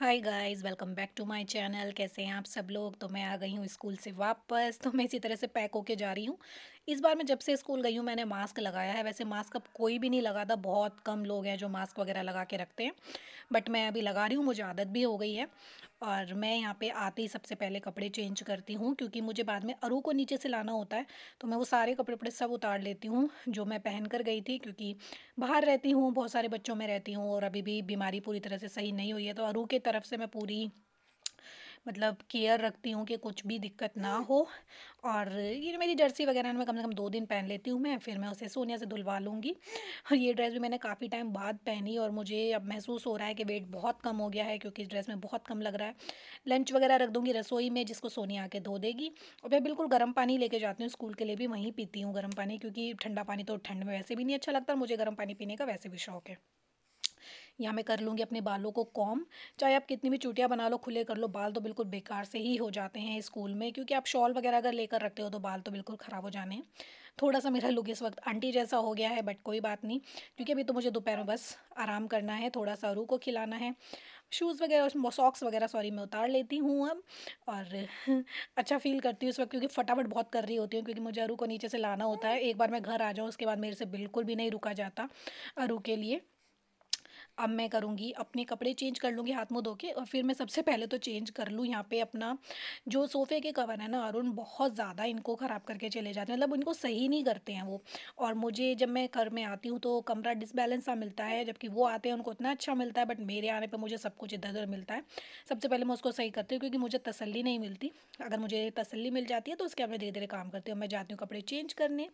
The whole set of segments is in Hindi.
Hi guys welcome back to my channel कैसे हैं आप सब लोग तो मैं आ गई हूँ स्कूल से वापस तो मैं इसी तरह से पैक होके जा रही हूँ इस बार मैं जब से स्कूल गई हूँ मैंने मास्क लगाया है वैसे मास्क अब कोई भी नहीं लगा था बहुत कम लोग हैं जो मास्क वगैरह लगा के रखते हैं बट मैं अभी लगा रही हूँ मुझे आदत भी हो गई है और मैं यहाँ पे आते ही सबसे पहले कपड़े चेंज करती हूँ क्योंकि मुझे बाद में अरू को नीचे से लाना होता है तो मैं वो सारे कपड़े उपड़े सब उतार लेती हूँ जो मैं पहन कर गई थी क्योंकि बाहर रहती हूँ बहुत सारे बच्चों में रहती हूँ और अभी भी बीमारी पूरी तरह से सही नहीं हुई है तो अरू के तरफ से मैं पूरी मतलब केयर रखती हूँ कि कुछ भी दिक्कत ना हम्म। हो और ये मेरी जर्सी वगैरह में कम से कम दो दिन पहन लेती हूँ मैं फिर मैं उसे सोनिया से धुलवा लूँगी और ये ड्रेस भी मैंने काफ़ी टाइम बाद पहनी और मुझे अब महसूस हो रहा है कि वेट बहुत कम हो गया है क्योंकि इस ड्रेस में बहुत कम लग रहा है लंच वगैरह रख दूँगी रसोई में जिसको सोनिया आके धो देगी और मैं बिल्कुल गर्म पानी लेके जाती हूँ स्कूल के लिए भी वहीं पीती हूँ गर्म पानी क्योंकि ठंडा पानी तो ठंड में वैसे भी नहीं अच्छा लगता मुझे गर्म पानी पीने का वैसे भी शौक है यहाँ मैं कर लूँगी अपने बालों को कॉम चाहे आप कितनी भी चूटियाँ बना लो खुले कर लो बाल तो बिल्कुल बेकार से ही हो जाते हैं स्कूल में क्योंकि आप शॉल वगैरह अगर लेकर रखते हो तो बाल तो बिल्कुल ख़राब हो जाने हैं थोड़ा सा मेरा लुक इस वक्त आंटी जैसा हो गया है बट कोई बात नहीं क्योंकि अभी तो मुझे दोपहर में बस आराम करना है थोड़ा सा रू को खिलाना है शूज़ वगैरह सॉक्स वगैरह सॉरी मैं उतार लेती हूँ अब और अच्छा फील करती हूँ इस वक्त क्योंकि फटाफट बहुत कर रही होती हूँ क्योंकि मुझे अरू को नीचे से लाना होता है एक बार मैं घर आ जाऊँ उसके बाद मेरे से बिल्कुल भी नहीं रुका जाता अरू के लिए अब मैं करूँगी अपने कपड़े चेंज कर लूँगी हाथ मुँह धो के और फिर मैं सबसे पहले तो चेंज कर लूँ यहाँ पे अपना जो सोफ़े के कवर है ना अरुण बहुत ज़्यादा इनको ख़राब करके चले जाते हैं मतलब इनको सही नहीं करते हैं वो और मुझे जब मैं घर में आती हूँ तो कमरा डिसबैलेंस सा मिलता है जबकि वो आते हैं उनको इतना अच्छा मिलता है बट मेरे आने पर मुझे सब कुछ इधर उधर मिलता है सबसे पहले मैं उसको सही करती हूँ क्योंकि मुझे तसली नहीं मिलती अगर मुझे तसली मिल जाती है तो उसके बाद मैं धीरे धीरे काम करती हूँ मैं जाती हूँ कपड़े चेंज करने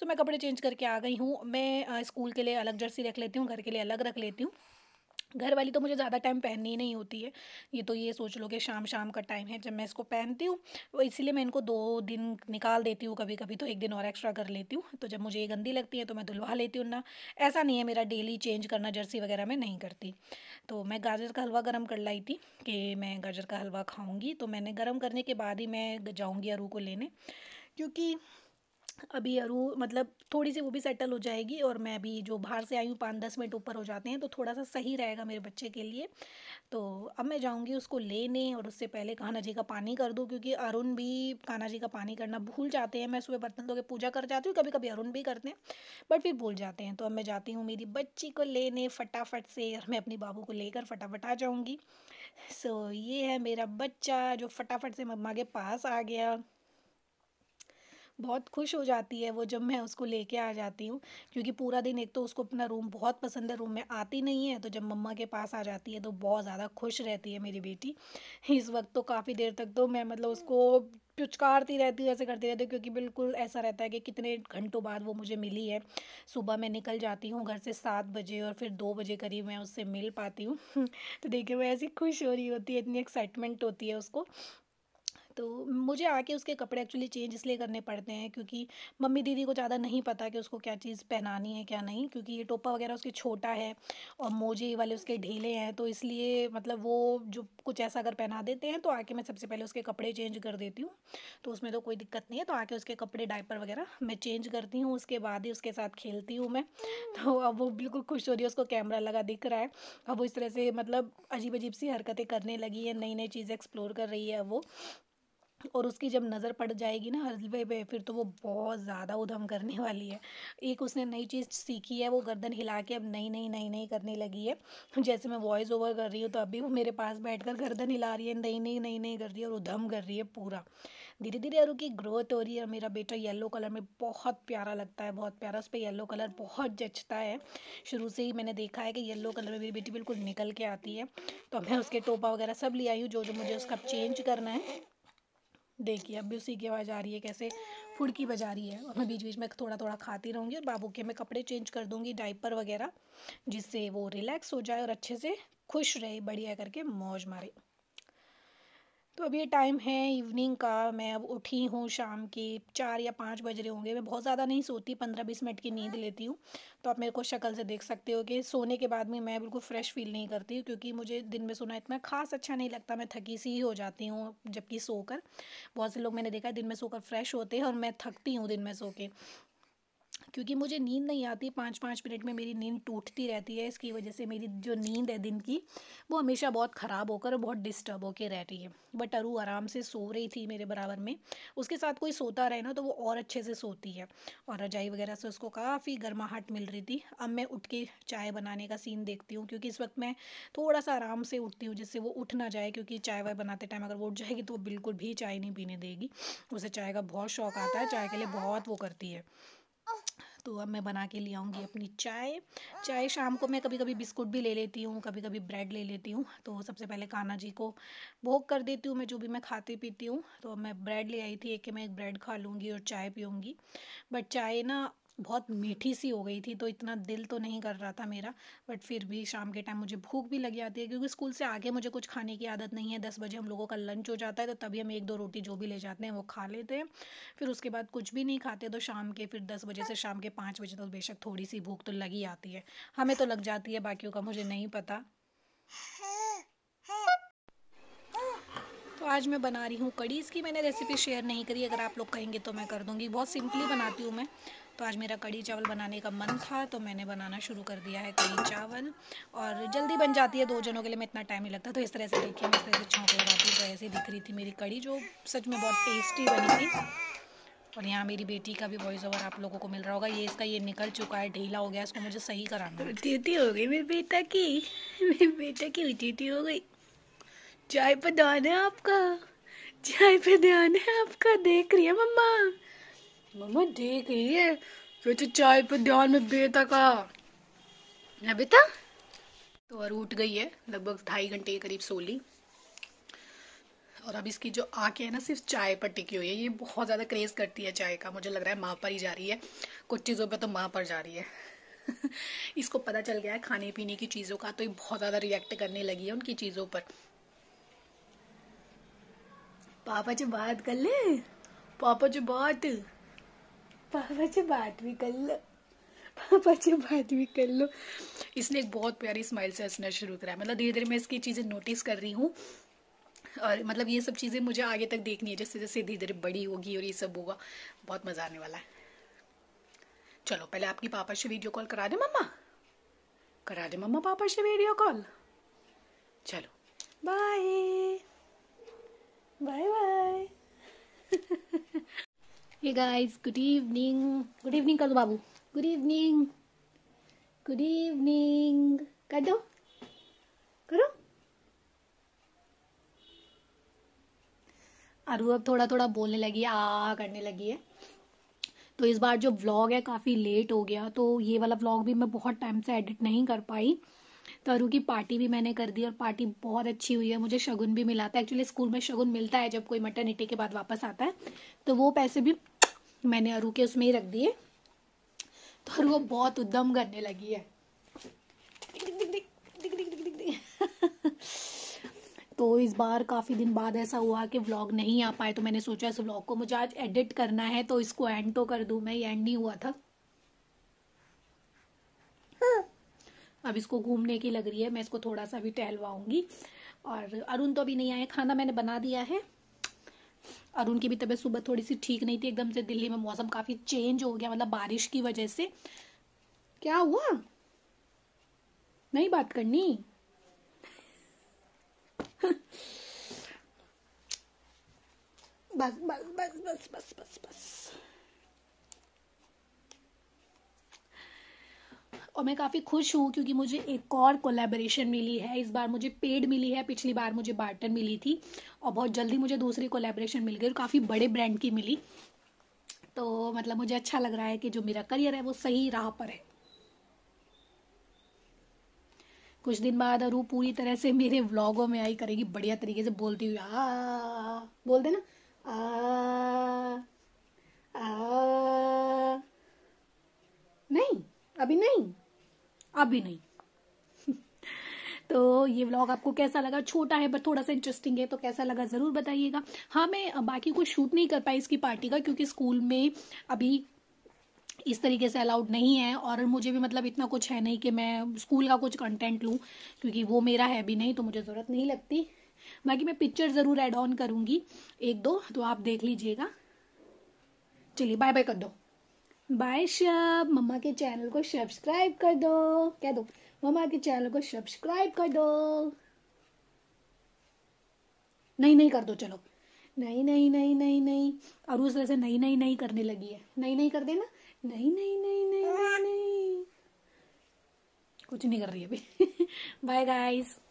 सो मैं कपड़े चेंज करके आ गई हूँ मैं स्कूल के लिए अलग जर्सी रख लेती हूँ घर के लिए अलग रख लेती हूँ घर वाली तो मुझे ज़्यादा टाइम पहननी नहीं होती है ये तो ये सोच लो कि शाम शाम का टाइम है जब मैं इसको पहनती हूँ इसीलिए मैं इनको दो दिन निकाल देती हूँ कभी कभी तो एक दिन और एक्स्ट्रा कर लेती हूँ तो जब मुझे ये गंदी लगती है तो मैं धुलवा लेती हूँ ना ऐसा नहीं है मेरा डेली चेंज करना जर्सी वगैरह मैं नहीं करती तो मैं गाजर का हलवा गर्म कर लाई थी कि मैं गाजर का हलवा खाऊँगी तो मैंने गर्म करने के बाद ही मैं जाऊँगी अरू को लेने क्योंकि अभी अरू मतलब थोड़ी सी वो भी सेटल हो जाएगी और मैं अभी जो बाहर से आई हूँ पाँच दस मिनट ऊपर हो जाते हैं तो थोड़ा सा सही रहेगा मेरे बच्चे के लिए तो अब मैं जाऊँगी उसको लेने और उससे पहले कान्हा जी का पानी कर दूँ क्योंकि अरुण भी कान्हा जी का पानी करना भूल जाते हैं मैं सुबह बर्तन धो के पूजा कर जाती हूँ कभी कभी अरुण भी करते हैं बट फिर भूल जाते हैं तो अब मैं जाती हूँ मेरी बच्ची को लेने फटाफट से और मैं अपनी बाबू को लेकर फटाफट आ जाऊँगी सो ये है मेरा बच्चा जो फटाफट से मम्मा के पास आ गया बहुत खुश हो जाती है वो जब मैं उसको लेके आ जाती हूँ क्योंकि पूरा दिन एक तो उसको अपना रूम बहुत पसंद है रूम में आती नहीं है तो जब मम्मा के पास आ जाती है तो बहुत ज़्यादा खुश रहती है मेरी बेटी इस वक्त तो काफ़ी देर तक तो मैं मतलब उसको पुचकारती रहती हूँ ऐसे करती रहती हूँ क्योंकि बिल्कुल ऐसा रहता है कि कितने घंटों बाद वो मुझे मिली है सुबह मैं निकल जाती हूँ घर से सात बजे और फिर दो बजे करीब मैं उससे मिल पाती हूँ तो देखिए वो ऐसी खुश हो रही होती है इतनी एक्साइटमेंट होती है उसको तो मुझे आके उसके कपड़े एक्चुअली चेंज इसलिए करने पड़ते हैं क्योंकि मम्मी दीदी को ज़्यादा नहीं पता कि उसको क्या चीज़ पहनानी है क्या नहीं क्योंकि ये टोपा वगैरह उसके छोटा है और मोजे वाले उसके ढीले हैं तो इसलिए मतलब वो जो कुछ ऐसा अगर पहना देते हैं तो आके मैं सबसे पहले उसके कपड़े चेंज कर देती हूँ तो उसमें तो कोई दिक्कत नहीं है तो आके उसके कपड़े डायपर वगैरह मैं चेंज करती हूँ उसके बाद ही उसके साथ खेलती हूँ मैं तो हम्म। अब वो बिल्कुल खुश हो रही है उसको कैमरा लगा दिख रहा है अब वो इस तरह से मतलब अजीब अजीब सी हरकतें करने लगी है नई नई चीज़ें एक्सप्लोर कर रही है वो और उसकी जब नज़र पड़ जाएगी ना हलवे पे फिर तो वो बहुत ज़्यादा उधम करने वाली है एक उसने नई चीज़ सीखी है वो गर्दन हिला के अब नई नई नई नई करने लगी है जैसे मैं वॉइस ओवर कर रही हूँ तो अभी वो मेरे पास बैठ कर गर्दन हिला रही है नई नई नई नई कर रही है और उधम कर रही है पूरा धीरे धीरे और उसकी ग्रोथ हो रही है और मेरा बेटा येलो कलर में बहुत प्यारा लगता है बहुत प्यारा उस पर येलो कलर बहुत जचता है शुरू से ही मैंने देखा है कि येलो कलर में मेरी बेटी बिल्कुल निकल के आती है तो मैं उसके टोपा वगैरह सब ले आई हूँ जो जो मुझे उसका चेंज करना है देखिए अब भी उसी की आवाज़ आ रही है कैसे फुड़की बजा रही है और मैं बीच बीच में थोड़ा थोड़ा खाती रहूँगी और बाबू के मैं कपड़े चेंज कर दूँगी डाइपर वगैरह जिससे वो रिलैक्स हो जाए और अच्छे से खुश रहे बढ़िया करके मौज मारे तो अब ये टाइम है इवनिंग का मैं अब उठी हूँ शाम के चार या पाँच बज रहे होंगे मैं बहुत ज़्यादा नहीं सोती पंद्रह बीस मिनट की नींद हाँ। लेती हूँ तो आप मेरे को शक्ल से देख सकते हो कि सोने के बाद में मैं बिल्कुल फ्रेश फील नहीं करती हूँ क्योंकि मुझे दिन में सोना इतना खास अच्छा नहीं लगता मैं थकी सी ही हो जाती हूँ जबकि सोकर बहुत से लोग मैंने देखा है दिन में सोकर फ्रेश होते हैं और मैं थकती हूँ दिन में सो के क्योंकि मुझे नींद नहीं आती पाँच पाँच मिनट में मेरी नींद टूटती रहती है इसकी वजह से मेरी जो नींद है दिन की वो हमेशा बहुत ख़राब होकर बहुत डिस्टर्ब होकर रहती है बट अरू आराम से सो रही थी मेरे बराबर में उसके साथ कोई सोता रहे ना तो वो और अच्छे से सोती है और रजाई वगैरह से उसको काफ़ी गर्माहट मिल रही थी अब मैं उठ के चाय बनाने का सीन देखती हूँ क्योंकि इस वक्त मैं थोड़ा सा आराम से उठती हूँ जिससे वो उठ ना जाए क्योंकि चाय वाय बनाते टाइम अगर वो उठ जाएगी तो वो बिल्कुल भी चाय नहीं पीने देगी उसे चाय का बहुत शौक आता है चाय के लिए बहुत वो करती है तो अब मैं बना के ले आऊँगी अपनी चाय चाय शाम को मैं कभी कभी बिस्कुट भी ले लेती हूँ कभी कभी ब्रेड ले लेती हूँ तो सबसे पहले कान्हा जी को भोग कर देती हूँ मैं जो भी मैं खाती पीती हूँ तो अब मैं ब्रेड ले आई थी एक मैं एक ब्रेड खा लूँगी और चाय पीऊँगी बट चाय ना बहुत मीठी सी हो गई थी तो इतना दिल तो नहीं कर रहा था मेरा बट फिर भी शाम के टाइम मुझे भूख भी लग जाती है क्योंकि स्कूल से आगे मुझे कुछ खाने की आदत नहीं है दस बजे हम लोगों का लंच हो जाता है तो तभी हम एक दो रोटी जो भी ले जाते हैं वो खा लेते हैं फिर उसके बाद कुछ भी नहीं खाते तो शाम के फिर दस बजे से शाम के पाँच बजे तो बेशक थोड़ी सी भूख तो लगी आती है हमें तो लग जाती है बाकियों का मुझे नहीं पता तो आज मैं बना रही हूँ कड़ी इसकी मैंने रेसिपी शेयर नहीं करी अगर आप लोग कहेंगे तो मैं कर दूँगी बहुत सिंपली बनाती हूँ मैं तो आज मेरा कड़ी चावल बनाने का मन था तो मैंने बनाना शुरू कर दिया है कड़ी चावल और जल्दी बन जाती है दो जनों के लिए मैं इतना टाइम नहीं लगता तो इस तरह से देखिए मैं इस तरह से छौंक लगाती हूँ तो ऐसे दिख रही थी मेरी कड़ी जो सच में बहुत टेस्टी बनी थी और यहाँ मेरी बेटी का भी वॉइस ओवर आप लोगों को मिल रहा होगा ये इसका ये निकल चुका है ढीला हो गया इसको मुझे सही कराना टीटी हो गई मेरे बेटा की मेरे बेटा की टीटी हो गई चाय पे ध्यान है आपका चाय पे ध्यान है आपका देख रही है मम्मा मम्मा देख रही है तो चाय पे ध्यान में बेटा का ना बेटा तो और उठ गई है लगभग ढाई घंटे के करीब सोली और अब इसकी जो आंखें है ना सिर्फ चाय पर टिकी हुई है ये बहुत ज़्यादा क्रेज़ करती है चाय का मुझे लग रहा है माँ पर ही जा रही है कुछ चीज़ों पे तो माँ पर जा रही है इसको पता चल गया है खाने पीने की चीज़ों का तो ये बहुत ज़्यादा रिएक्ट करने लगी है उनकी चीज़ों पर पापा जी बात कर ले पापा से बात पापा से बात भी कर लो पापा से बात भी कर लो इसने एक बहुत प्यारी स्माइल से हंसना शुरू करा मतलब धीरे धीरे मैं इसकी चीज़ें नोटिस कर रही हूँ और मतलब ये सब चीज़ें मुझे आगे तक देखनी है जैसे जैसे धीरे धीरे बड़ी होगी और ये सब होगा बहुत मज़ा आने वाला है चलो पहले आपकी पापा से वीडियो कॉल करा दे मम्मा करा दे मम्मा पापा से वीडियो कॉल चलो bye bye bye hey guys good evening good evening कर दो बाबू गुड इवनिंग गुड इवनिंग कर दो करो अरु अब थोड़ा थोड़ा बोलने लगी है आ करने लगी है तो इस बार जो व्लॉग है काफ़ी लेट हो गया तो ये वाला व्लॉग भी मैं बहुत टाइम से एडिट नहीं कर पाई तरु की पार्टी भी मैंने कर दी और पार्टी बहुत अच्छी हुई है मुझे शगुन भी मिला था एक्चुअली स्कूल में शगुन मिलता है जब कोई मटर्निटी के बाद वापस आता है तो वो पैसे भी मैंने अरु के उसमें ही रख दिए तो वो बहुत उद्दम करने लगी है तो इस बार काफ़ी दिन बाद ऐसा हुआ कि व्लॉग नहीं आ पाए तो मैंने सोचा इस व्लॉग को मुझे आज एडिट करना है तो इसको एंड तो कर दूँ मैं ये एंड नहीं हुआ था अब इसको घूमने की लग रही है मैं इसको थोड़ा सा भी टहलवाऊंगी और अरुण तो अभी नहीं आए खाना मैंने बना दिया है अरुण की भी तबीयत सुबह थोड़ी सी ठीक नहीं थी एकदम से दिल्ली में मौसम काफी चेंज हो गया मतलब बारिश की वजह से क्या हुआ नहीं बात करनी बस बस बस बस बस बस बस और मैं काफ़ी खुश हूँ क्योंकि मुझे एक और कोलेबोरेशन मिली है इस बार मुझे पेड मिली है पिछली बार मुझे बार्टन मिली थी और बहुत जल्दी मुझे दूसरी कोलेबरेशन मिल गई और काफ़ी बड़े ब्रांड की मिली तो मतलब मुझे अच्छा लग रहा है कि जो मेरा करियर है वो सही राह पर है कुछ दिन बाद अरु पूरी तरह से मेरे व्लॉगों में आई करेगी बढ़िया तरीके से बोलती हुई आ बोल देना आ, आ, नहीं अभी नहीं अभी नहीं तो ये व्लॉग आपको कैसा लगा छोटा है बट थोड़ा सा इंटरेस्टिंग है तो कैसा लगा ज़रूर बताइएगा हाँ मैं बाकी कुछ शूट नहीं कर पाई इसकी पार्टी का क्योंकि स्कूल में अभी इस तरीके से अलाउड नहीं है और मुझे भी मतलब इतना कुछ है नहीं कि मैं स्कूल का कुछ कंटेंट लूँ क्योंकि वो मेरा है भी नहीं तो मुझे ज़रूरत नहीं लगती बाकी मैं पिक्चर ज़रूर एड ऑन करूँगी एक दो तो आप देख लीजिएगा चलिए बाय बाय कर दो बाय शब मम्मा के चैनल को सब्सक्राइब कर दो कह दो मम्मा के चैनल को सब्सक्राइब कर दो नहीं नहीं कर दो चलो नहीं नहीं नहीं नहीं नहीं और उस तरह से नहीं नहीं नहीं करने लगी है नहीं नहीं कर देना नहीं नहीं नहीं नहीं नहीं कुछ नहीं कर रही अभी बाय गाइस